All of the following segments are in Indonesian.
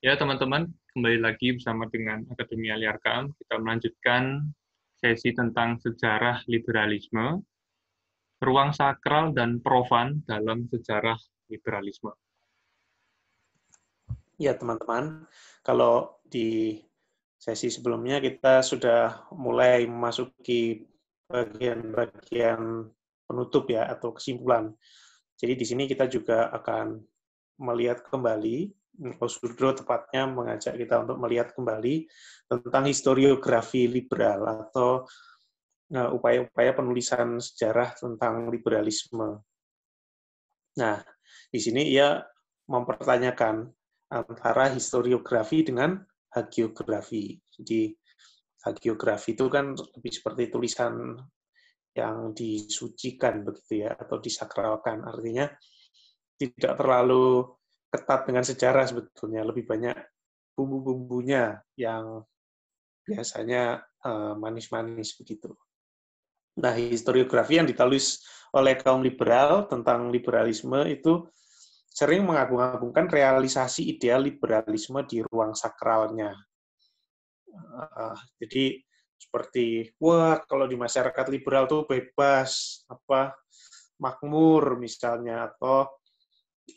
Ya, teman-teman, kembali lagi bersama dengan Akademi Aliarkam. Kita melanjutkan sesi tentang sejarah liberalisme, ruang sakral dan profan dalam sejarah liberalisme. Ya, teman-teman, kalau di sesi sebelumnya kita sudah mulai memasuki bagian-bagian penutup ya atau kesimpulan. Jadi di sini kita juga akan melihat kembali Osudro hmm, tepatnya mengajak kita untuk melihat kembali tentang historiografi liberal atau eh, upaya-upaya penulisan sejarah tentang liberalisme. Nah, di sini ia mempertanyakan antara historiografi dengan hagiografi. Jadi hagiografi itu kan lebih seperti tulisan yang disucikan begitu ya atau disakralkan. Artinya tidak terlalu ketat dengan sejarah sebetulnya lebih banyak bumbu-bumbunya yang biasanya eh, manis-manis begitu. Nah, historiografi yang ditulis oleh kaum liberal tentang liberalisme itu sering mengagung-agungkan realisasi ideal liberalisme di ruang sakralnya. Eh, jadi seperti wah kalau di masyarakat liberal tuh bebas apa makmur misalnya atau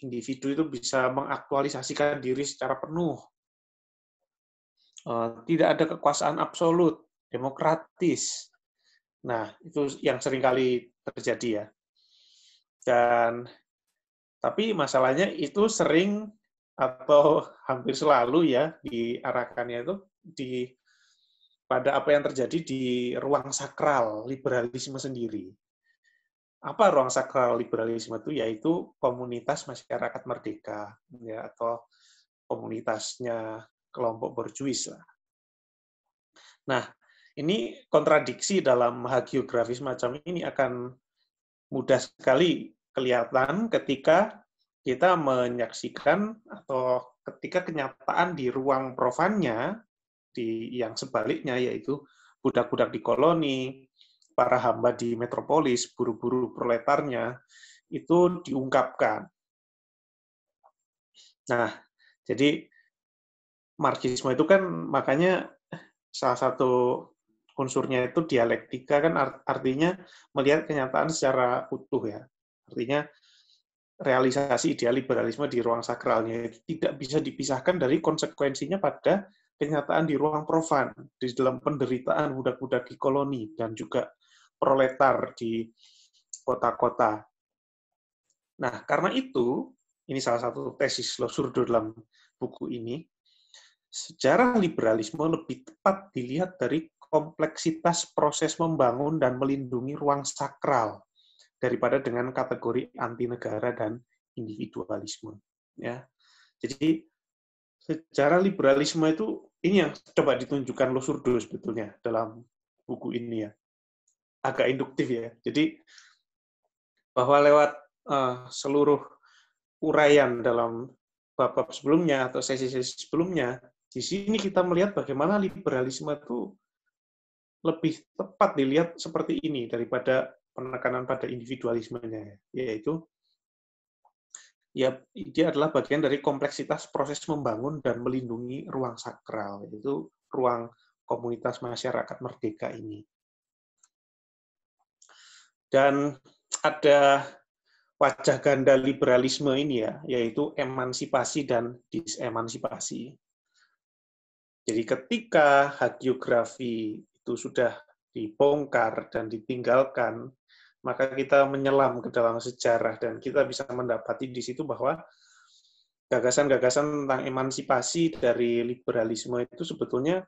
individu itu bisa mengaktualisasikan diri secara penuh. Eh, tidak ada kekuasaan absolut, demokratis. Nah, itu yang seringkali terjadi ya. Dan tapi masalahnya itu sering atau hampir selalu ya diarahkannya itu di pada apa yang terjadi di ruang sakral liberalisme sendiri apa ruang sakral liberalisme itu yaitu komunitas masyarakat merdeka ya atau komunitasnya kelompok berjuis lah. Nah, ini kontradiksi dalam hagiografis macam ini akan mudah sekali kelihatan ketika kita menyaksikan atau ketika kenyataan di ruang profannya di yang sebaliknya yaitu budak-budak di koloni, para hamba di metropolis, buru-buru proletarnya, itu diungkapkan. Nah, jadi marxisme itu kan makanya salah satu unsurnya itu dialektika kan artinya melihat kenyataan secara utuh ya. Artinya realisasi ideal liberalisme di ruang sakralnya itu tidak bisa dipisahkan dari konsekuensinya pada kenyataan di ruang profan, di dalam penderitaan budak-budak di koloni, dan juga proletar di kota-kota. Nah, karena itu, ini salah satu tesis Losurdo dalam buku ini, sejarah liberalisme lebih tepat dilihat dari kompleksitas proses membangun dan melindungi ruang sakral daripada dengan kategori anti negara dan individualisme ya jadi sejarah liberalisme itu ini yang coba ditunjukkan Losurdo sebetulnya dalam buku ini ya agak induktif ya. Jadi bahwa lewat uh, seluruh uraian dalam bab-bab sebelumnya atau sesi-sesi sebelumnya, di sini kita melihat bagaimana liberalisme itu lebih tepat dilihat seperti ini daripada penekanan pada individualismenya, yaitu ya ini adalah bagian dari kompleksitas proses membangun dan melindungi ruang sakral, yaitu ruang komunitas masyarakat merdeka ini. Dan ada wajah ganda liberalisme ini ya, yaitu emansipasi dan disemansipasi. Jadi ketika hagiografi itu sudah dibongkar dan ditinggalkan, maka kita menyelam ke dalam sejarah dan kita bisa mendapati di situ bahwa gagasan-gagasan tentang emansipasi dari liberalisme itu sebetulnya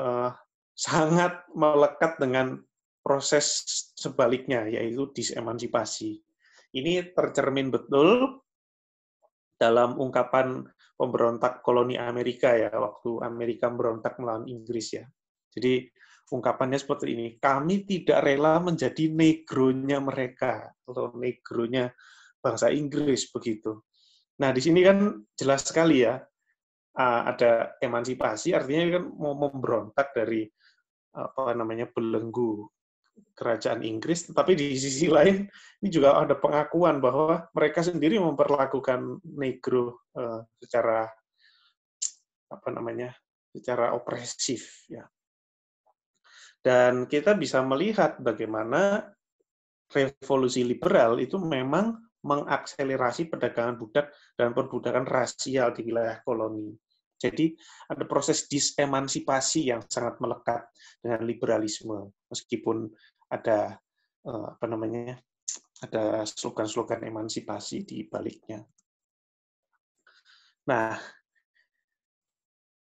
eh, sangat melekat dengan proses sebaliknya, yaitu disemansipasi. Ini tercermin betul dalam ungkapan pemberontak koloni Amerika ya, waktu Amerika berontak melawan Inggris ya. Jadi ungkapannya seperti ini, kami tidak rela menjadi negronya mereka, atau negronya bangsa Inggris begitu. Nah, di sini kan jelas sekali ya, ada emansipasi, artinya kan mau memberontak dari apa namanya belenggu kerajaan Inggris, tetapi di sisi lain ini juga ada pengakuan bahwa mereka sendiri memperlakukan negro uh, secara apa namanya, secara opresif ya. Dan kita bisa melihat bagaimana revolusi liberal itu memang mengakselerasi perdagangan budak dan perbudakan rasial di wilayah koloni. Jadi ada proses disemansipasi yang sangat melekat dengan liberalisme, meskipun ada eh, apa namanya ada slogan-slogan emansipasi di baliknya. Nah,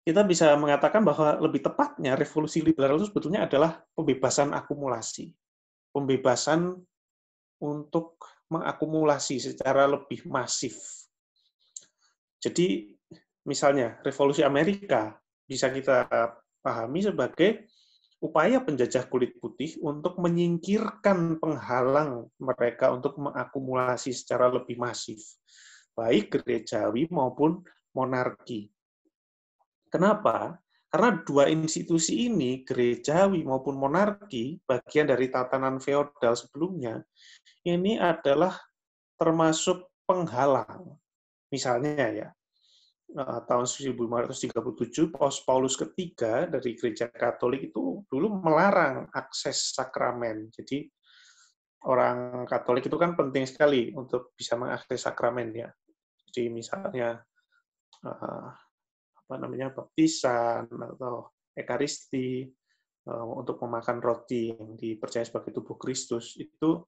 kita bisa mengatakan bahwa lebih tepatnya revolusi liberal itu sebetulnya adalah pembebasan akumulasi, pembebasan untuk mengakumulasi secara lebih masif. Jadi misalnya revolusi Amerika bisa kita pahami sebagai upaya penjajah kulit putih untuk menyingkirkan penghalang mereka untuk mengakumulasi secara lebih masif, baik gerejawi maupun monarki. Kenapa? Karena dua institusi ini, gerejawi maupun monarki, bagian dari tatanan feodal sebelumnya, ini adalah termasuk penghalang. Misalnya ya, Nah, tahun 1537 Paus Paulus ketiga dari gereja Katolik itu dulu melarang akses sakramen. Jadi orang Katolik itu kan penting sekali untuk bisa mengakses sakramen ya. Jadi misalnya eh, apa namanya baptisan atau ekaristi eh, untuk memakan roti yang dipercaya sebagai tubuh Kristus itu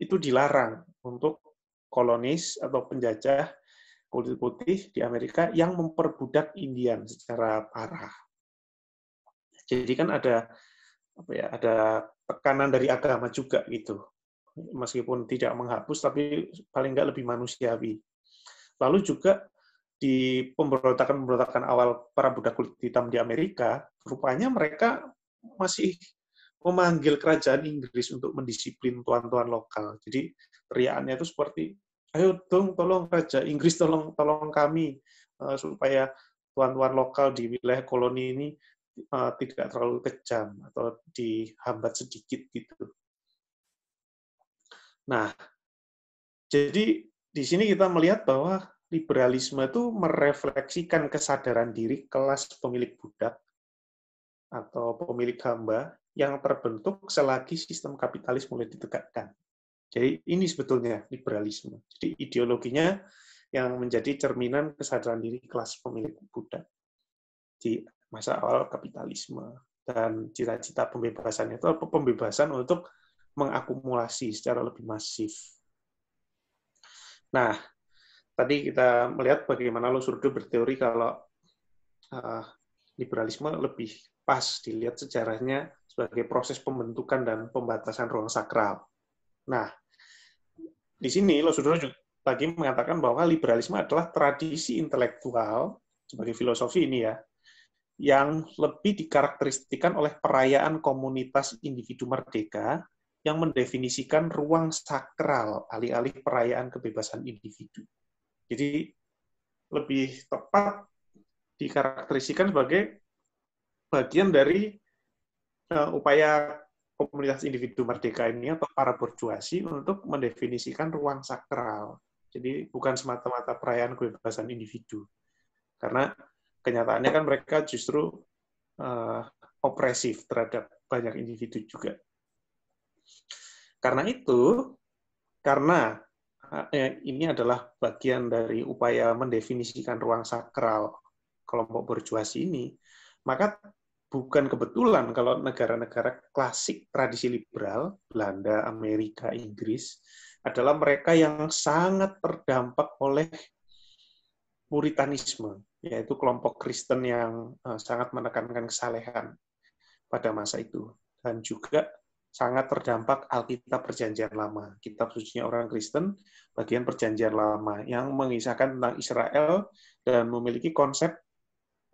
itu dilarang untuk kolonis atau penjajah kulit putih di Amerika yang memperbudak Indian secara parah. Jadi kan ada apa ya, ada tekanan dari agama juga gitu. Meskipun tidak menghapus tapi paling enggak lebih manusiawi. Lalu juga di pemberontakan-pemberontakan awal para budak kulit hitam di Amerika, rupanya mereka masih memanggil kerajaan Inggris untuk mendisiplin tuan-tuan lokal. Jadi teriakannya itu seperti ayo dong tolong Raja Inggris tolong tolong kami uh, supaya tuan-tuan lokal di wilayah koloni ini uh, tidak terlalu kejam atau dihambat sedikit gitu. Nah, jadi di sini kita melihat bahwa liberalisme itu merefleksikan kesadaran diri kelas pemilik budak atau pemilik hamba yang terbentuk selagi sistem kapitalis mulai ditegakkan. Jadi ini sebetulnya liberalisme. Jadi ideologinya yang menjadi cerminan kesadaran diri kelas pemilik budak di masa awal kapitalisme dan cita-cita pembebasan itu pembebasan untuk mengakumulasi secara lebih masif. Nah, tadi kita melihat bagaimana Lo surdo berteori kalau uh, liberalisme lebih pas dilihat sejarahnya sebagai proses pembentukan dan pembatasan ruang sakral. Nah, di sini lo sudah juga lagi mengatakan bahwa liberalisme adalah tradisi intelektual sebagai filosofi ini ya yang lebih dikarakteristikan oleh perayaan komunitas individu merdeka yang mendefinisikan ruang sakral alih-alih perayaan kebebasan individu. Jadi lebih tepat dikarakterisikan sebagai bagian dari uh, upaya komunitas individu merdeka ini atau para borjuasi untuk mendefinisikan ruang sakral. Jadi bukan semata-mata perayaan kebebasan individu. Karena kenyataannya kan mereka justru uh, opresif terhadap banyak individu juga. Karena itu, karena eh, ini adalah bagian dari upaya mendefinisikan ruang sakral kelompok borjuasi ini, maka bukan kebetulan kalau negara-negara klasik tradisi liberal, Belanda, Amerika, Inggris, adalah mereka yang sangat terdampak oleh puritanisme, yaitu kelompok Kristen yang eh, sangat menekankan kesalehan pada masa itu. Dan juga sangat terdampak Alkitab Perjanjian Lama, kitab suci orang Kristen, bagian Perjanjian Lama, yang mengisahkan tentang Israel dan memiliki konsep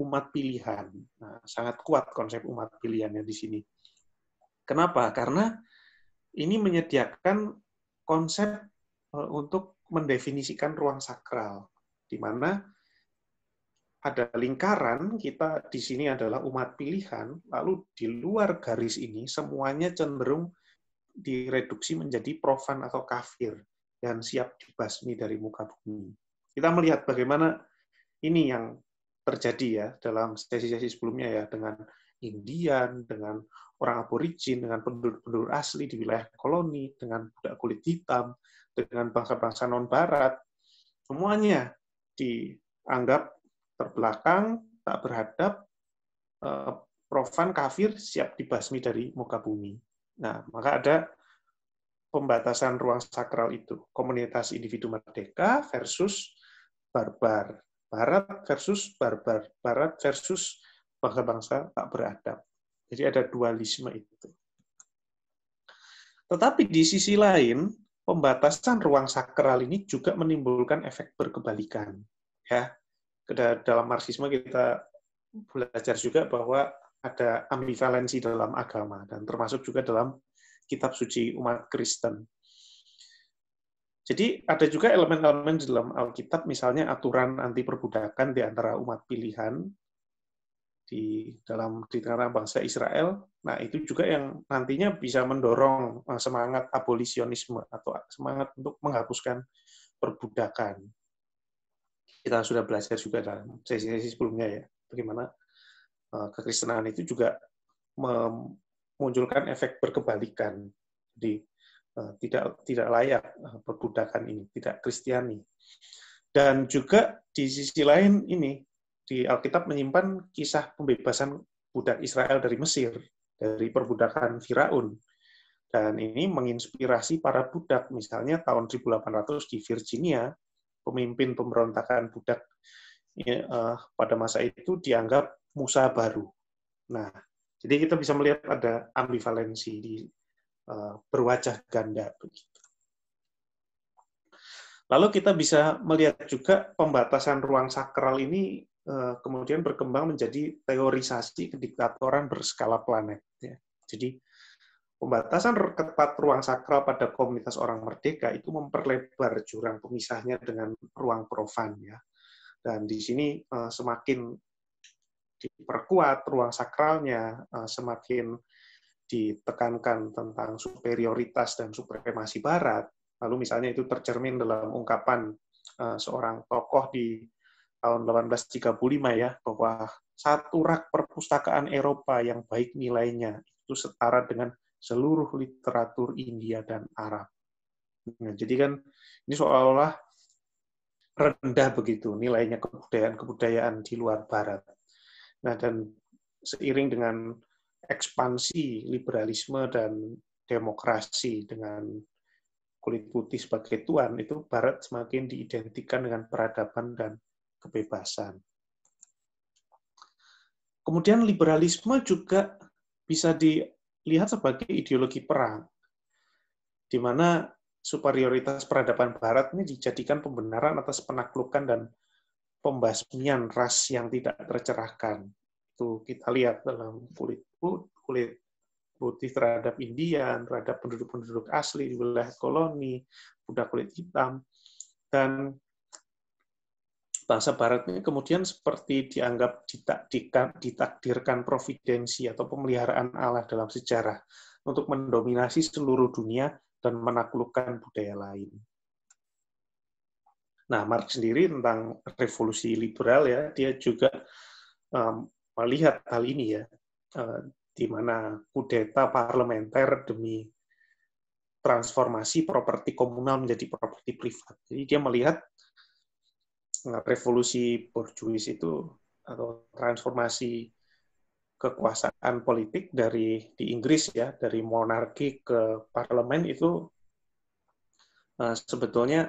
umat pilihan. Nah, sangat kuat konsep umat pilihannya di sini. Kenapa? Karena ini menyediakan konsep eh, untuk mendefinisikan ruang sakral, di mana ada lingkaran, kita di sini adalah umat pilihan, lalu di luar garis ini semuanya cenderung direduksi menjadi profan atau kafir dan siap dibasmi dari muka bumi. Kita melihat bagaimana ini yang terjadi ya dalam sesi-sesi sebelumnya ya dengan Indian, dengan orang aborigin, dengan penduduk-penduduk asli di wilayah koloni, dengan budak kulit hitam, dengan bangsa-bangsa non-barat, semuanya dianggap terbelakang, tak berhadap, eh, profan kafir siap dibasmi dari muka bumi. Nah, maka ada pembatasan ruang sakral itu. Komunitas individu merdeka versus barbar. Barat versus barbar, Barat versus bangsa-bangsa tak beradab. Jadi ada dualisme itu. Tetapi di sisi lain, pembatasan ruang sakral ini juga menimbulkan efek berkebalikan. Ya, dalam marxisme kita belajar juga bahwa ada ambivalensi dalam agama dan termasuk juga dalam kitab suci umat Kristen. Jadi ada juga elemen-elemen di dalam Alkitab, misalnya aturan anti perbudakan di antara umat pilihan di dalam di tengah bangsa Israel. Nah itu juga yang nantinya bisa mendorong eh, semangat abolisionisme atau semangat untuk menghapuskan perbudakan. Kita sudah belajar juga dalam sesi-sesi sebelumnya ya, bagaimana eh, kekristenan itu juga memunculkan efek berkebalikan. di. Eh, tidak tidak layak eh, perbudakan ini, tidak kristiani. Dan juga di sisi lain ini di Alkitab menyimpan kisah pembebasan budak Israel dari Mesir, dari perbudakan Firaun. Dan ini menginspirasi para budak, misalnya tahun 1800 di Virginia, pemimpin pemberontakan budak ya, eh, pada masa itu dianggap Musa baru. Nah, jadi kita bisa melihat ada ambivalensi di Eh, berwajah ganda. begitu. Lalu kita bisa melihat juga pembatasan ruang sakral ini eh, kemudian berkembang menjadi teorisasi kediktatoran berskala planet. Ya. Jadi pembatasan ketat ruang sakral pada komunitas orang merdeka itu memperlebar jurang pemisahnya dengan ruang profan ya. Dan di sini eh, semakin diperkuat ruang sakralnya, semakin ditekankan tentang superioritas dan supremasi Barat, lalu misalnya itu tercermin dalam ungkapan uh, seorang tokoh di tahun 1835 ya, bahwa satu rak perpustakaan Eropa yang baik nilainya itu setara dengan seluruh literatur India dan Arab. Nah, jadi kan ini seolah-olah rendah begitu nilainya kebudayaan-kebudayaan di luar Barat. Nah, dan seiring dengan ekspansi liberalisme dan demokrasi dengan kulit putih sebagai tuan itu Barat semakin diidentikan dengan peradaban dan kebebasan. Kemudian liberalisme juga bisa dilihat sebagai ideologi perang, di mana superioritas peradaban Barat ini dijadikan pembenaran atas penaklukan dan pembasmian ras yang tidak tercerahkan itu kita lihat dalam kulit kulit putih terhadap Indian, terhadap penduduk-penduduk asli di wilayah koloni, budak kulit hitam, dan bahasa baratnya kemudian seperti dianggap ditakdirkan providensi atau pemeliharaan Allah dalam sejarah untuk mendominasi seluruh dunia dan menaklukkan budaya lain. Nah, Marx sendiri tentang revolusi liberal ya, dia juga melihat hal ini ya, eh, di mana kudeta parlementer demi transformasi properti komunal menjadi properti privat. Jadi dia melihat eh, revolusi borjuis itu atau transformasi kekuasaan politik dari di Inggris ya dari monarki ke parlemen itu eh, sebetulnya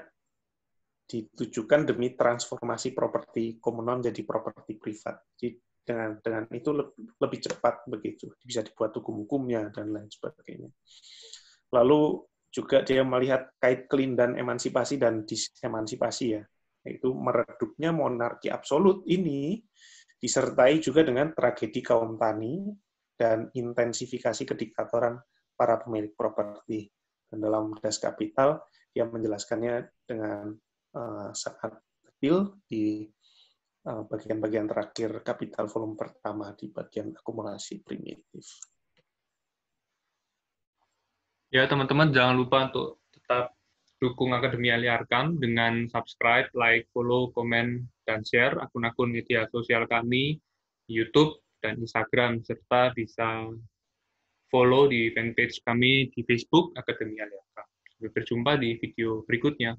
ditujukan demi transformasi properti komunal menjadi properti privat. Jadi dengan dengan itu lebih cepat begitu bisa dibuat hukum-hukumnya dan lain sebagainya lalu juga dia melihat kait klin dan emansipasi dan disemansipasi ya yaitu meredupnya monarki absolut ini disertai juga dengan tragedi kaum tani dan intensifikasi kediktatoran para pemilik properti dan dalam das kapital dia menjelaskannya dengan uh, sangat detail di Eh, bagian-bagian terakhir kapital volume pertama di bagian akumulasi primitif. Ya, teman-teman jangan lupa untuk tetap dukung Akademi Ali Arkam dengan subscribe, like, follow, komen, dan share akun-akun media sosial kami, YouTube, dan Instagram, serta bisa follow di fanpage kami di Facebook Akademi Ali Arkam. Sampai berjumpa di video berikutnya.